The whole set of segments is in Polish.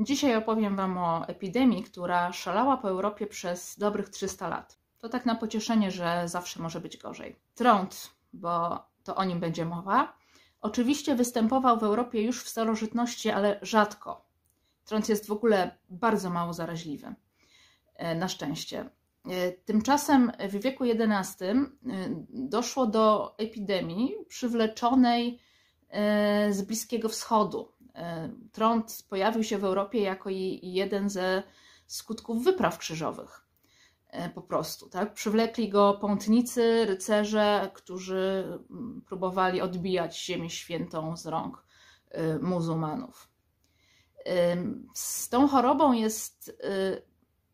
Dzisiaj opowiem Wam o epidemii, która szalała po Europie przez dobrych 300 lat. To tak na pocieszenie, że zawsze może być gorzej. Trąd, bo to o nim będzie mowa, oczywiście występował w Europie już w starożytności, ale rzadko. Trąd jest w ogóle bardzo mało zaraźliwy. E, na szczęście. E, tymczasem w wieku XI e, doszło do epidemii przywleczonej z Bliskiego Wschodu. E, Trąd pojawił się w Europie jako jeden ze skutków wypraw krzyżowych. E, po prostu, tak? Przywlekli go pątnicy, rycerze, którzy mm, próbowali odbijać Ziemię Świętą z rąk e, muzułmanów. Z tą chorobą jest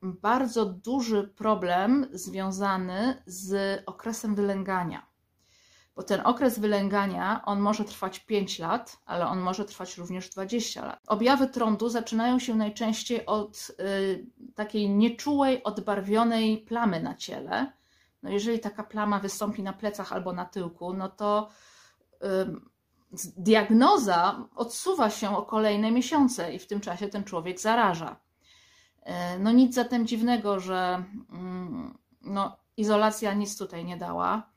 bardzo duży problem związany z okresem wylęgania bo ten okres wylęgania, on może trwać 5 lat, ale on może trwać również 20 lat. Objawy trądu zaczynają się najczęściej od y, takiej nieczułej, odbarwionej plamy na ciele. No jeżeli taka plama wystąpi na plecach albo na tyłku, no to y, diagnoza odsuwa się o kolejne miesiące i w tym czasie ten człowiek zaraża. Y, no nic zatem dziwnego, że mm, no, izolacja nic tutaj nie dała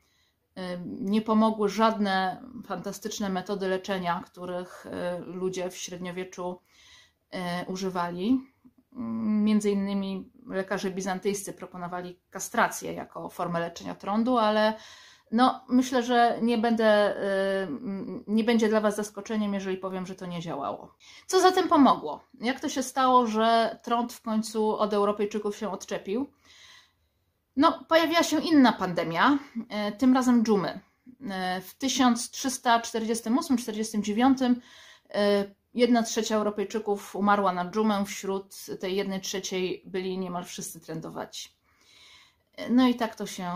nie pomogły żadne fantastyczne metody leczenia, których e, ludzie w średniowieczu e, używali. Mm, między innymi lekarze bizantyjscy proponowali kastrację jako formę leczenia trądu, ale no, myślę, że nie, będę, e, nie będzie dla Was zaskoczeniem, jeżeli powiem, że to nie działało. Co zatem pomogło? Jak to się stało, że trąd w końcu od Europejczyków się odczepił? No, pojawiła się inna pandemia, e, tym razem dżumy. E, w 1348-49 e, jedna trzecia Europejczyków umarła na dżumę, wśród tej jednej trzeciej byli niemal wszyscy trendowaci. No i tak to się,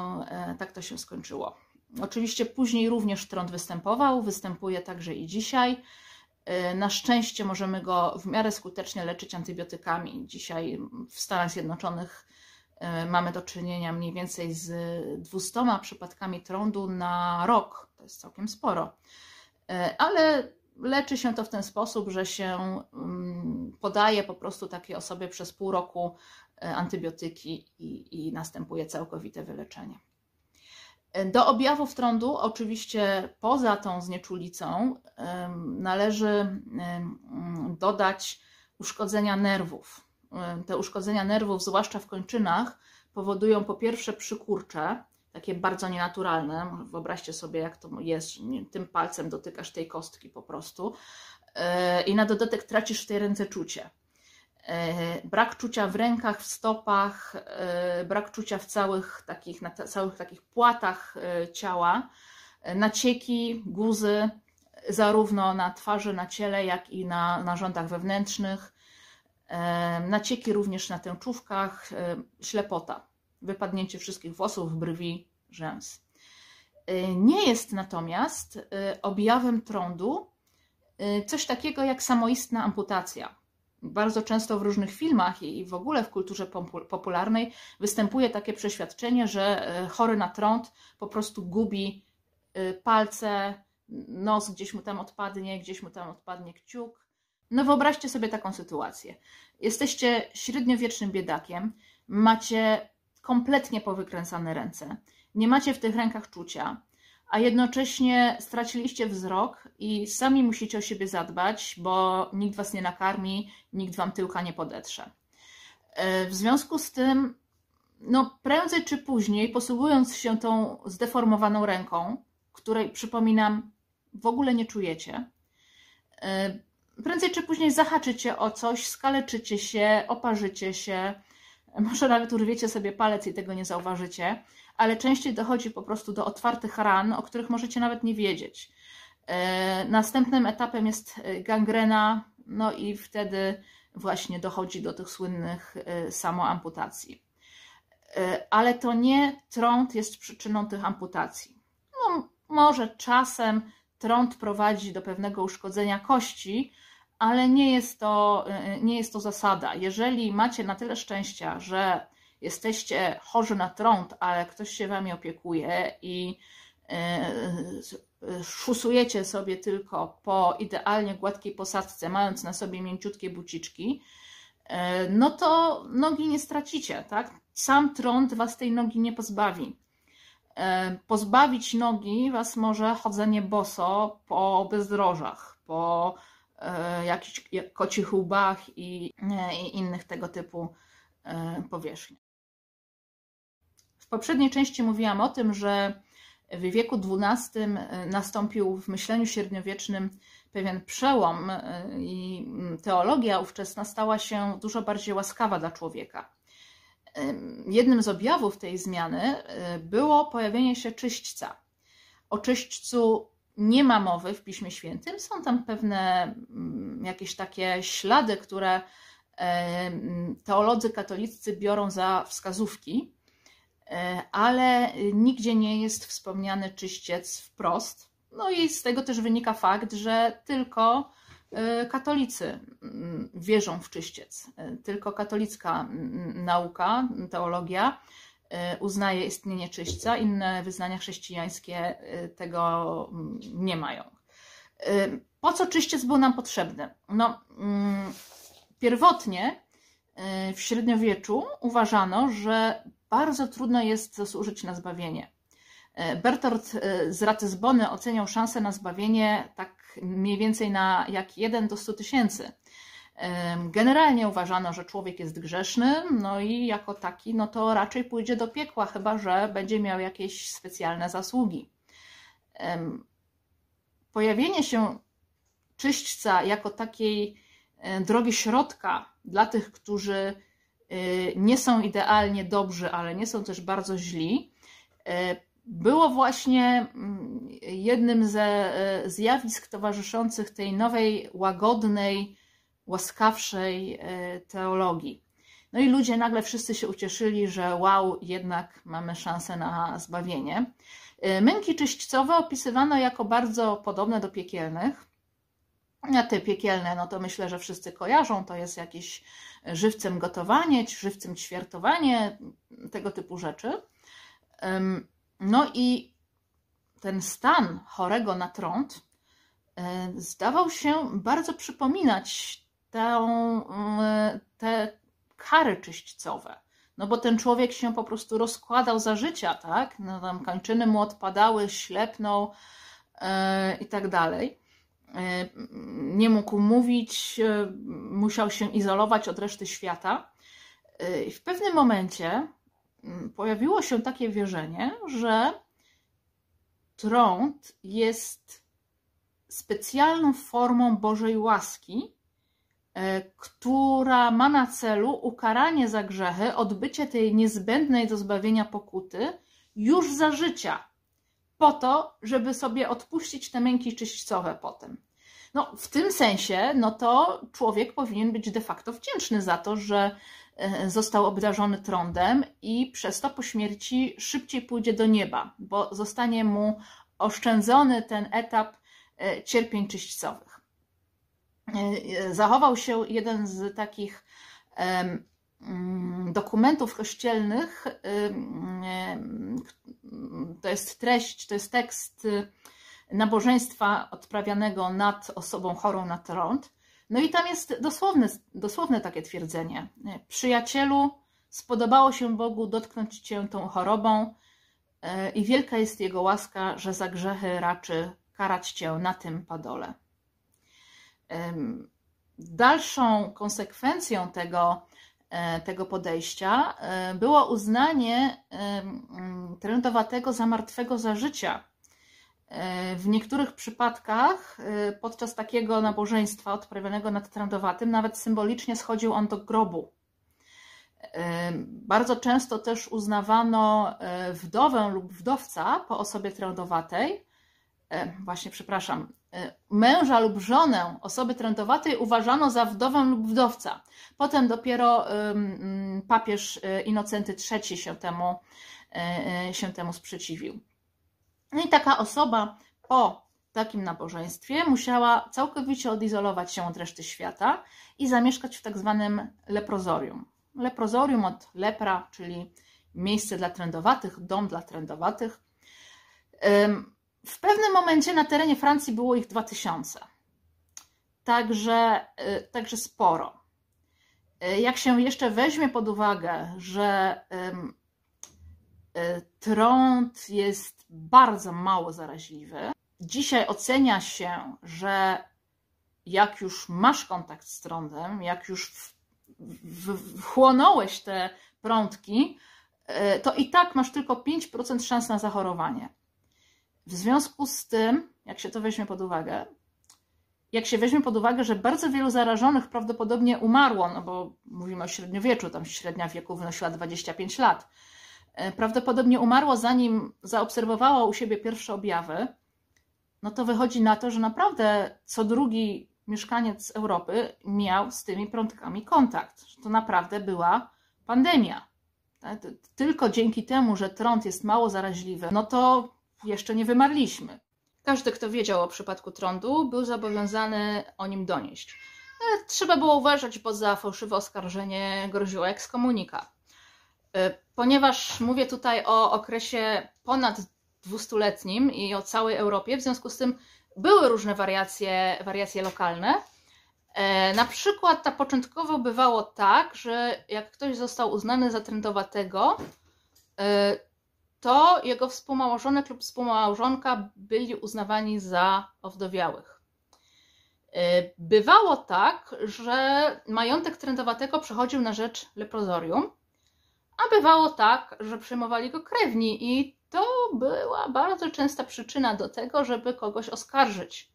tak to się skończyło. Oczywiście później również trąd występował, występuje także i dzisiaj. Na szczęście możemy go w miarę skutecznie leczyć antybiotykami. Dzisiaj w Stanach Zjednoczonych E, mamy do czynienia mniej więcej z 200 przypadkami trądu na rok. To jest całkiem sporo. E, ale leczy się to w ten sposób, że się mm, podaje po prostu takiej osobie przez pół roku e, antybiotyki i, i następuje całkowite wyleczenie. Do objawów trądu, oczywiście poza tą znieczulicą, należy mm, dodać uszkodzenia nerwów. E, te uszkodzenia nerwów, zwłaszcza w kończynach, powodują po pierwsze przykurcze, takie bardzo nienaturalne. Wyobraźcie sobie, jak to jest, tym palcem dotykasz tej kostki po prostu. E, I na dodatek tracisz w tej ręce czucie. E, brak czucia w rękach, w stopach, brak czucia w całych takich, na całych takich płatach ciała, nacieki, guzy, zarówno na twarzy, na ciele, jak i na narządach wewnętrznych nacieki również na tęczówkach, ślepota, wypadnięcie wszystkich włosów, brwi, rzęs. Y, nie jest natomiast y, objawem trądu y, coś takiego jak samoistna amputacja. Bardzo często w różnych filmach i w ogóle w kulturze popularnej występuje takie przeświadczenie, że e, chory na trąd po prostu gubi palce, nos gdzieś mu tam odpadnie, gdzieś mu tam odpadnie kciuk, no wyobraźcie sobie taką sytuację. Jesteście średniowiecznym biedakiem, macie kompletnie powykręcane ręce, nie macie w tych rękach czucia, a jednocześnie straciliście wzrok i sami musicie o siebie zadbać, bo nikt was nie nakarmi, nikt wam tyłka nie podetrze. E, w związku z tym, no prędzej czy później, posługując się tą zdeformowaną ręką, której przypominam, w ogóle nie czujecie, e, prędzej czy później zahaczycie o coś, skaleczycie się, oparzycie się, może nawet urwiecie sobie palec i tego nie zauważycie, ale częściej dochodzi po prostu do otwartych ran, o których możecie nawet nie wiedzieć. E, następnym etapem jest e, gangrena, no i wtedy właśnie dochodzi do tych słynnych e, samoamputacji. Ale to nie trąd jest przyczyną tych amputacji. No, może czasem trąd prowadzi do pewnego uszkodzenia kości, ale nie jest to, y, y, nie jest to zasada. Jeżeli macie na tyle szczęścia, że jesteście chorzy na trąd, ale ktoś się wami opiekuje i y, szusujecie sobie tylko po idealnie gładkiej posadzce, mając na sobie mięciutkie buciczki, no to nogi nie stracicie, tak? Sam trąd was tej nogi nie pozbawi. E, pozbawić nogi Was może chodzenie boso po bezdrożach, po e, jakichś kocich łbach i, i innych tego typu e, powierzchniach. W poprzedniej części mówiłam o tym, że w wieku XII nastąpił w myśleniu średniowiecznym pewien przełom i mm, teologia ówczesna stała się dużo bardziej łaskawa dla człowieka. Jednym z objawów tej zmiany e, było pojawienie się czyśćca. O czyśćcu nie ma mowy w Piśmie Świętym, są tam pewne mm, jakieś takie ślady, które teolodzy katolicy biorą za wskazówki, e, ale nigdzie nie jest wspomniany czyściec wprost. No i z tego też wynika fakt, że tylko E, katolicy mm, wierzą w czyściec, e, tylko katolicka mm, nauka, teologia e, uznaje istnienie czyśćca, inne wyznania chrześcijańskie tego mm, nie mają. Po co czyściec był nam potrzebny? No, pierwotnie w średniowieczu uważano, że bardzo trudno jest zasłużyć na zbawienie. E, Bertolt e, z Ratyzbony oceniał szansę na zbawienie tak mniej więcej na jak 1 do 100 tysięcy. E, Generalnie uważano, że człowiek jest grzeszny, no i jako taki, no to raczej pójdzie do piekła, chyba że będzie miał jakieś specjalne zasługi. Pojawienie się czyśćca jako takiej drogi środka dla tych, którzy nie są idealnie dobrzy, ale nie są też bardzo źli, było właśnie mm, jednym ze e, zjawisk towarzyszących tej nowej, łagodnej, łaskawszej e, teologii. No i ludzie nagle wszyscy się ucieszyli, że wow, jednak mamy szansę na zbawienie. E, męki czyśćcowe opisywano jako bardzo podobne do piekielnych. A te piekielne, no to myślę, że wszyscy kojarzą, to jest jakieś żywcem gotowanie, żywcem ćwiartowanie, tego typu rzeczy. No i ten stan chorego na trąd e, zdawał się bardzo przypominać tę, e, te kary czyśćcowe. No bo ten człowiek się po prostu rozkładał za życia, tak? No tam kończyny mu odpadały, ślepnął e, i tak dalej. nie mógł mówić, musiał się izolować od reszty świata. I w pewnym momencie Mm, pojawiło się takie wierzenie, że trąd jest specjalną formą Bożej łaski, e, która ma na celu ukaranie za grzechy, odbycie tej niezbędnej do zbawienia pokuty już za życia, po to, żeby sobie odpuścić te męki czyśćcowe potem. No, w tym sensie, no to człowiek powinien być de facto wdzięczny za to, że E, został obdarzony trądem i przez to po śmierci szybciej pójdzie do nieba, bo zostanie mu oszczędzony ten etap e, cierpień czyśćcowych. E, zachował się jeden z takich mm, dokumentów kościelnych, mm, to jest treść, to jest tekst nabożeństwa odprawianego nad osobą chorą na trąd. No i tam jest dosłowne, dosłowne takie twierdzenie. Przyjacielu, spodobało się Bogu dotknąć cię tą chorobą e, i wielka jest Jego łaska, że za grzechy raczy karać cię na tym padole. Dalszą konsekwencją tego, e, tego podejścia e, było uznanie trędowatego za martwego za życia E, w niektórych przypadkach e, podczas takiego nabożeństwa odprawianego nad Trędowatym nawet symbolicznie schodził on do grobu. E, bardzo często też uznawano wdowę lub wdowca po osobie trędowatej, właśnie przepraszam, męża lub żonę osoby trędowatej uważano za wdowę lub wdowca. Potem dopiero papież Inocenty III się temu, się temu sprzeciwił. No i taka osoba po takim nabożeństwie musiała całkowicie odizolować się od reszty świata i zamieszkać w tak zwanym leprozorium. Leprozorium od lepra, czyli miejsce dla trędowatych, dom dla trędowatych. W pewnym momencie na terenie Francji było ich 2000. Także, e, także sporo. E, jak się jeszcze weźmie pod uwagę, że E, trąd jest bardzo mało zaraźliwy. Dzisiaj ocenia się, że jak już masz kontakt z trądem, jak już wchłonąłeś te prądki, e, to i tak masz tylko 5% szans na zachorowanie. W związku z tym, jak się to weźmie pod uwagę, jak się weźmie pod uwagę, że bardzo wielu zarażonych prawdopodobnie umarło, no bo mówimy o średniowieczu, tam średnia wieku wynosiła 25 lat, E, prawdopodobnie umarło zanim zaobserwowała u siebie pierwsze objawy, no to wychodzi na to, że naprawdę co drugi mieszkaniec Europy miał z tymi prądkami kontakt. To naprawdę była pandemia. Tylko dzięki temu, że trąd jest mało zaraźliwy, no to jeszcze nie wymarliśmy. Każdy, kto wiedział o przypadku trądu, był zobowiązany o nim donieść. E, trzeba było uważać, bo za fałszywe oskarżenie groziła ekskomunikat. E, ponieważ mówię tutaj o okresie ponad dwustuletnim i o całej Europie, w związku z tym były różne wariacje, wariacje lokalne. E, na przykład ta początkowo bywało tak, że jak ktoś został uznany za trendowatego, e, to jego współmałżonek lub współmałżonka byli uznawani za owdowiałych. Bywało tak, że majątek trendowatego przechodził na rzecz leprozorium, a bywało tak, że przyjmowali go krewni i to była bardzo częsta przyczyna do tego, żeby kogoś oskarżyć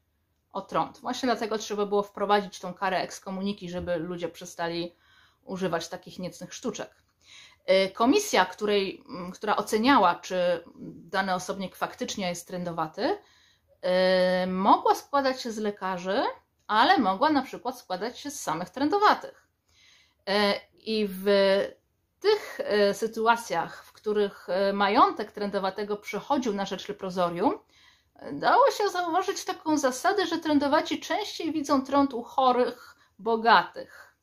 o trąd. Właśnie dlatego trzeba było wprowadzić tą karę ekskomuniki, żeby ludzie przestali używać takich niecnych sztuczek. Y, komisja, której, mm, która oceniała, czy dany osobnik faktycznie jest trendowaty, y, mogła składać się z lekarzy, ale mogła na przykład składać się z samych trendowatych. Y, I w tych e, sytuacjach, w których e, majątek trendowatego przychodził na rzecz leprozorium, dało się zauważyć taką zasadę, że trendowaci częściej widzą trąd u chorych, bogatych.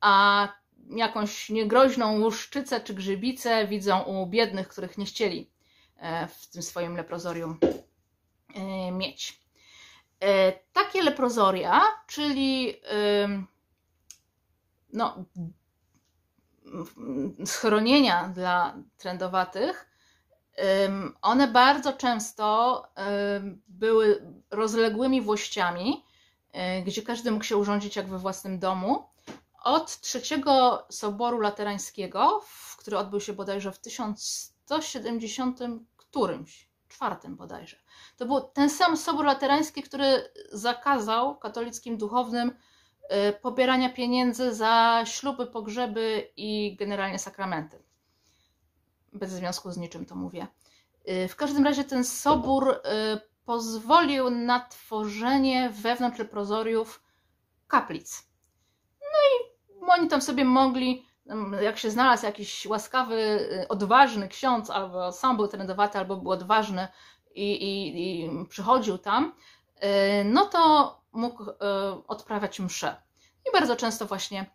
A jakąś niegroźną łuszczycę czy grzybicę widzą u biednych, których nie chcieli e, w tym swoim leprozorium mieć. Takie leprozoria, czyli no, schronienia dla trendowatych, one bardzo często były rozległymi włościami, y, gdzie każdy mógł się urządzić jak we własnym domu. Od trzeciego soboru laterańskiego, który odbył się bodajże w 1170 którymś, czwartym bodajże. To był ten sam sobor laterański, który zakazał katolickim duchownym Y, pobierania pieniędzy za śluby, pogrzeby i generalnie sakramenty. Bez związku z niczym to mówię. Y, w każdym razie ten sobór y, pozwolił na tworzenie wewnątrz leprozoriów kaplic. No i oni tam sobie mogli, mm, jak się znalazł jakiś łaskawy, odważny ksiądz, albo sam był trendowaty, albo był odważny i, i, i przychodził tam, no to mógł e, odprawiać msze. I bardzo często właśnie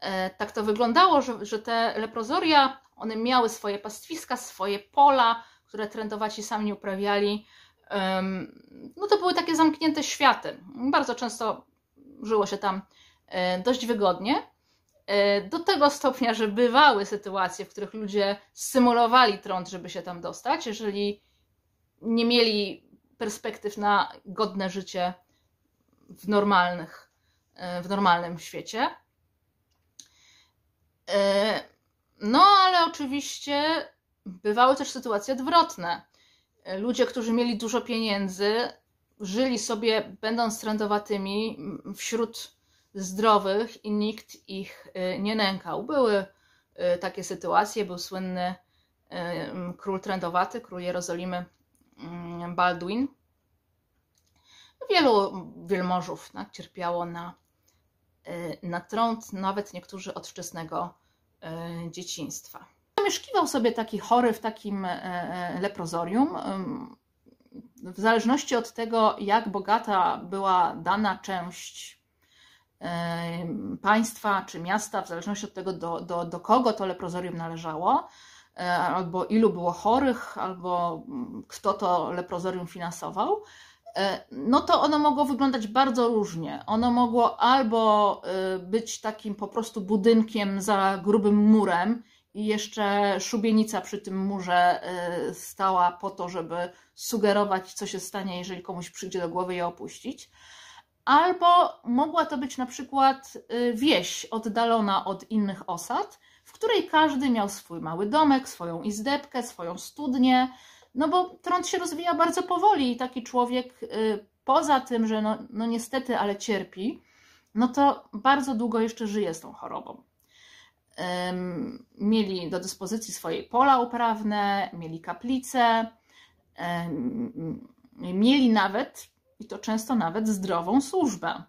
e, tak to wyglądało, że, że te leprozoria, one miały swoje pastwiska, swoje pola, które trędowaci sami uprawiali. No to były takie zamknięte światy. Bardzo często żyło się tam e, dość wygodnie. Do tego stopnia, że bywały sytuacje, w których ludzie symulowali trąd, żeby się tam dostać, jeżeli nie mieli perspektyw na godne życie w, normalnych, e, w normalnym świecie. E, no, ale oczywiście bywały też sytuacje odwrotne. Ludzie, którzy mieli dużo pieniędzy, żyli sobie, będąc trendowatymi, wśród zdrowych i nikt ich e, nie nękał. Były takie sytuacje, był słynny król trendowaty, król Jerozolimy Baldwin, Wielu wielmożów tak, cierpiało na, y, na trąd, nawet niektórzy od wczesnego y, dzieciństwa. Zamieszkiwał sobie taki chory w takim y, leprozorium. W zależności od tego, jak bogata była dana część państwa czy miasta, w zależności od tego, do, do, do kogo to leprozorium należało, albo ilu było chorych, albo mm, kto to leprozorium finansował, E, no to ono mogło wyglądać bardzo różnie. Ono mogło albo e, być takim po prostu budynkiem za grubym murem i jeszcze szubienica przy tym murze e, stała po to, żeby sugerować, co się stanie, jeżeli komuś przyjdzie do głowy je opuścić. Albo mogła to być na przykład wieś oddalona od innych osad, w której każdy miał swój mały domek, swoją izdebkę, swoją studnię, no bo trąd się rozwija bardzo powoli i taki człowiek y, poza tym, że no, no niestety, ale cierpi, no to bardzo długo jeszcze żyje z tą chorobą. Mieli do dyspozycji swoje pola uprawne, mieli kaplice, mieli nawet, i to często nawet zdrową służbę.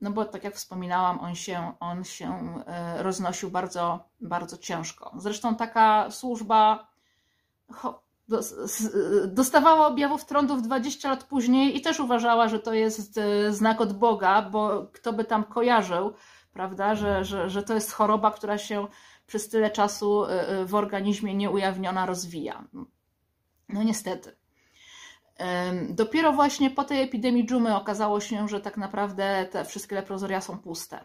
No bo tak jak wspominałam, on się, on się y, roznosił bardzo, bardzo ciężko. Zresztą taka służba dostawała objawów trądów 20 lat później i też uważała, że to jest e, znak od Boga, bo kto by tam kojarzył, prawda, że, że, że to jest choroba, która się przez tyle czasu e, e, w organizmie nieujawniona rozwija. No niestety. Dopiero właśnie po tej epidemii dżumy okazało się, że tak naprawdę te wszystkie leprozoria są puste.